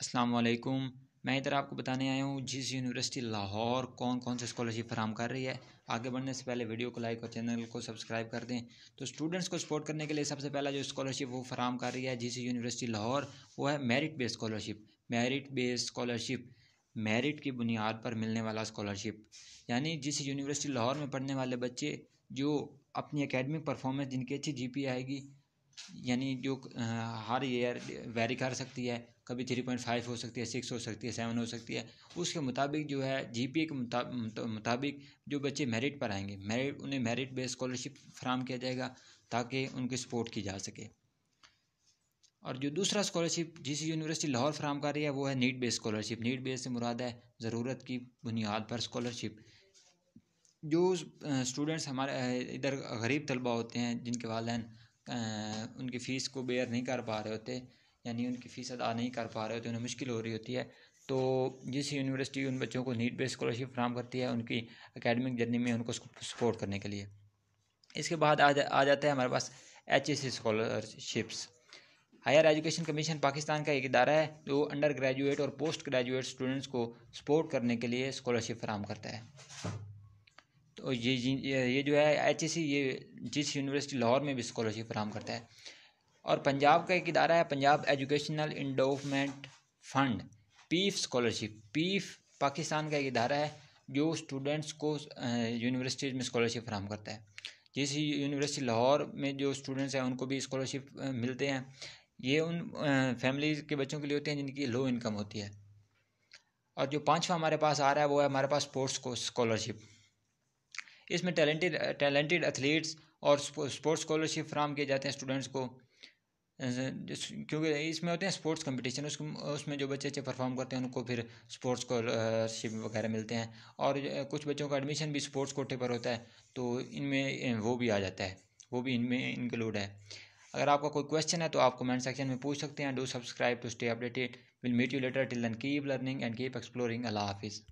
असलम मैं इधर आपको बताने आया हूँ जिस यूनिवर्सिटी लाहौर कौन कौन से स्कॉलरशिप फराम कर रही है आगे बढ़ने से पहले वीडियो को लाइक और चैनल को सब्सक्राइब कर दें तो स्टूडेंट्स को सपोर्ट करने के लिए सबसे पहला जो स्कॉलरशिप वो फराम कर रही है जिस यूनिवर्सिटी लाहौर वो है merit based scholarship merit based scholarship merit की बुनियाद पर मिलने वाला स्कॉलरशिप यानी जिस यूनिवर्सिटी लाहौर में पढ़ने वाले बच्चे जो अपनी अकेडमिक परफॉर्मेंस जिनकी अच्छी जी आएगी यानी जो हर ईयर वेरी कर सकती है कभी थ्री पॉइंट फाइव हो सकती है सिक्स हो सकती है सेवन हो सकती है उसके मुताबिक जो है जी पी ए के मुताबिक जो बच्चे मेरिट पर आएंगे मेरिट उन्हें मेरिट बेस्ड स्कॉलरशिप फ्राहम किया जाएगा ताकि उनकी सपोर्ट की जा सके और जो दूसरा स्कॉलरशिप जिस यूनिवर्सिटी लाहौर फ्राहम कर रही है वो है need based scholarship need base से मुराद है ज़रूरत की बुनियाद पर स्कॉलरशिप जो स्टूडेंट्स हमारे इधर गरीब तलबा होते हैं जिनके वालदेन उनकी फ़ीस को बेयर नहीं कर पा रहे होते यानी उनकी फ़ीस अदा नहीं कर पा रहे होते उन्हें मुश्किल हो रही होती है तो जिस यूनिवर्सिटी उन बच्चों को नीट बेस्ड स्कॉलरशिप फ्राहम करती है उनकी अकेडमिक जर्नी में उनको सपोर्ट करने के लिए इसके बाद आ, जा, आ जाता है हमारे पास H S scholarships higher education commission Pakistan का एक इदारा है जो अंडर ग्रेजुएट और पोस्ट ग्रेजुएट स्टूडेंट्स को सपोर्ट करने के लिए स्कॉलरशिप फ्राहम करता है तो ये ये जो है एच ये जिस यूनिवर्सिटी लाहौर में भी स्कॉलरशिप फ्राहम करता है और पंजाब का एक इदारा है Punjab educational endowment fund PEEF scholarship PEEF Pakistan का एक इदारा है जो स्टूडेंट्स को यूनिवर्सिटीज़ में स्कॉलरशिप फ्राहम करता है जिस यूनिवर्सिटी लाहौर में जो स्टूडेंट्स हैं उनको भी स्कॉलरशिप मिलते हैं ये उन फैमिली के बच्चों के लिए होते हैं जिनकी लो इनकम होती है और जो पांचवा हमारे पास आ रहा है वो है हमारे पास स्पोर्ट्स को स्कॉलरशिप इसमें टैलेंटेड टैलेंटेड एथलीट्स और स्पोर्ट्स स्कॉलरशिप फ्राहम किए जाते हैं स्टूडेंट्स को क्योंकि इसमें होते हैं स्पोर्ट्स कंपटीशन उस उसमें जो बच्चे अच्छे परफॉर्म करते हैं उनको फिर स्पोर्ट्स स्कॉलरशिप वगैरह मिलते हैं और कुछ बच्चों का एडमिशन भी स्पोर्ट्स कोटे पर होता है तो इनमें वो भी आ जाता है वो भी इनमें इंक्लूड है अगर आपका कोई क्वेश्चन है तो आप कमेंट सेक्शन में पूछ सकते हैं do subscribe to stay updated will meet you later till then keep learning and keep exploring अला हाफिज़